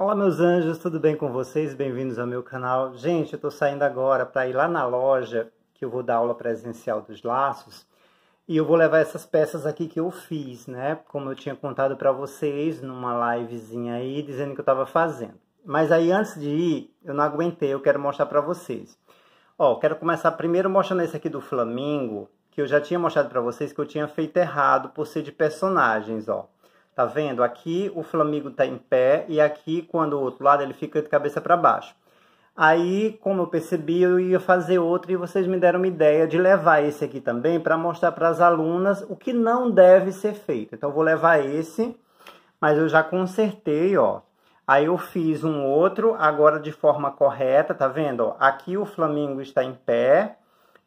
Olá meus anjos, tudo bem com vocês? Bem-vindos ao meu canal. Gente, eu tô saindo agora para ir lá na loja que eu vou dar aula presencial dos laços e eu vou levar essas peças aqui que eu fiz, né? Como eu tinha contado para vocês numa livezinha aí, dizendo que eu estava fazendo. Mas aí antes de ir, eu não aguentei, eu quero mostrar para vocês. Ó, quero começar primeiro mostrando esse aqui do Flamingo, que eu já tinha mostrado para vocês que eu tinha feito errado por ser de personagens, ó. Tá vendo? Aqui o flamingo tá em pé e aqui, quando o outro lado, ele fica de cabeça para baixo. Aí, como eu percebi, eu ia fazer outro e vocês me deram uma ideia de levar esse aqui também para mostrar para as alunas o que não deve ser feito. Então, eu vou levar esse, mas eu já consertei, ó. Aí eu fiz um outro, agora de forma correta, tá vendo? aqui o flamingo está em pé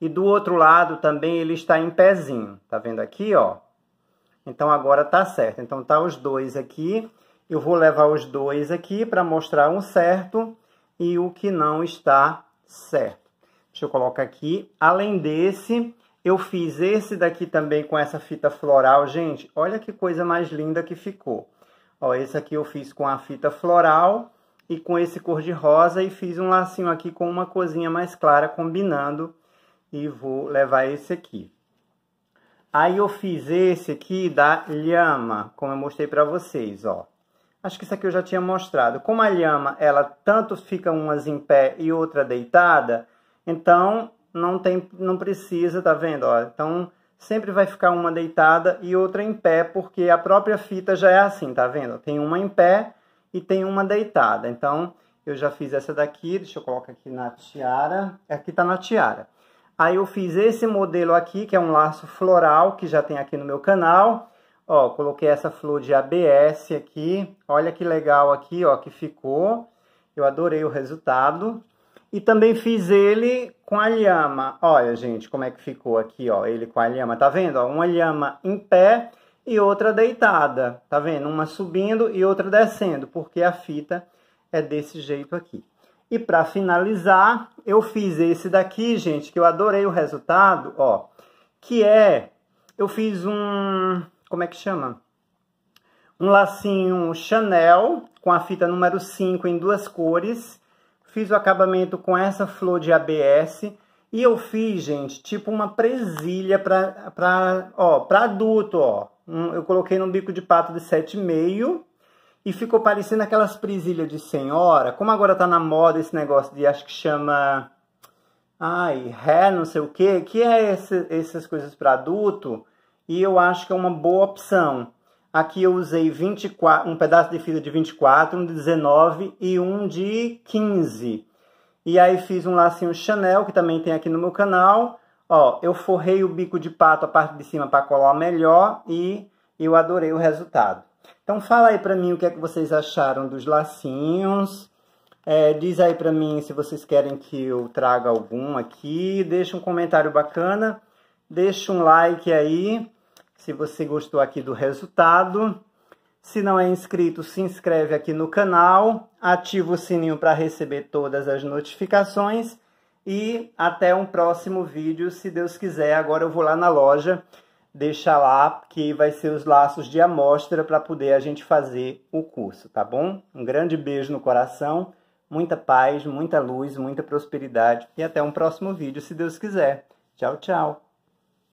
e do outro lado também ele está em pezinho, tá vendo aqui, ó? Então agora tá certo. Então tá os dois aqui. Eu vou levar os dois aqui para mostrar um certo e o que não está certo. Deixa eu colocar aqui. Além desse, eu fiz esse daqui também com essa fita floral, gente. Olha que coisa mais linda que ficou. Ó, esse aqui eu fiz com a fita floral e com esse cor-de-rosa e fiz um lacinho aqui com uma cozinha mais clara combinando e vou levar esse aqui. Aí eu fiz esse aqui da lhama, como eu mostrei para vocês, ó. Acho que isso aqui eu já tinha mostrado. Como a lhama, ela tanto fica umas em pé e outra deitada, então não tem, não precisa, tá vendo? Ó, então sempre vai ficar uma deitada e outra em pé, porque a própria fita já é assim, tá vendo? Tem uma em pé e tem uma deitada. Então eu já fiz essa daqui, deixa eu colocar aqui na tiara. Aqui tá na tiara. Aí eu fiz esse modelo aqui, que é um laço floral, que já tem aqui no meu canal. Ó, coloquei essa flor de ABS aqui. Olha que legal aqui, ó, que ficou. Eu adorei o resultado. E também fiz ele com a lhama. Olha, gente, como é que ficou aqui, ó, ele com a lhama. Tá vendo? Ó, uma lhama em pé e outra deitada. Tá vendo? Uma subindo e outra descendo, porque a fita é desse jeito aqui. E para finalizar, eu fiz esse daqui, gente, que eu adorei o resultado, ó. Que é, eu fiz um, como é que chama? Um lacinho Chanel, com a fita número 5 em duas cores. Fiz o acabamento com essa flor de ABS. E eu fiz, gente, tipo uma presilha para pra, ó, pra adulto, ó. Um, eu coloquei num bico de pato de 7,5 e ficou parecendo aquelas presilhas de senhora. Como agora tá na moda esse negócio de acho que chama. Ai, ré, não sei o quê, que é esse, essas coisas para adulto, e eu acho que é uma boa opção. Aqui eu usei 24, um pedaço de fita de 24, um de 19 e um de 15. E aí fiz um lacinho Chanel, que também tem aqui no meu canal. Ó, eu forrei o bico de pato, a parte de cima, para colar melhor e eu adorei o resultado. Então fala aí para mim o que é que vocês acharam dos lacinhos. É, diz aí para mim se vocês querem que eu traga algum aqui. Deixa um comentário bacana. Deixa um like aí se você gostou aqui do resultado. Se não é inscrito, se inscreve aqui no canal. Ativa o sininho para receber todas as notificações. E até um próximo vídeo, se Deus quiser. Agora eu vou lá na loja deixa lá que vai ser os laços de amostra para poder a gente fazer o curso, tá bom? Um grande beijo no coração, muita paz, muita luz, muita prosperidade e até um próximo vídeo, se Deus quiser. Tchau, tchau!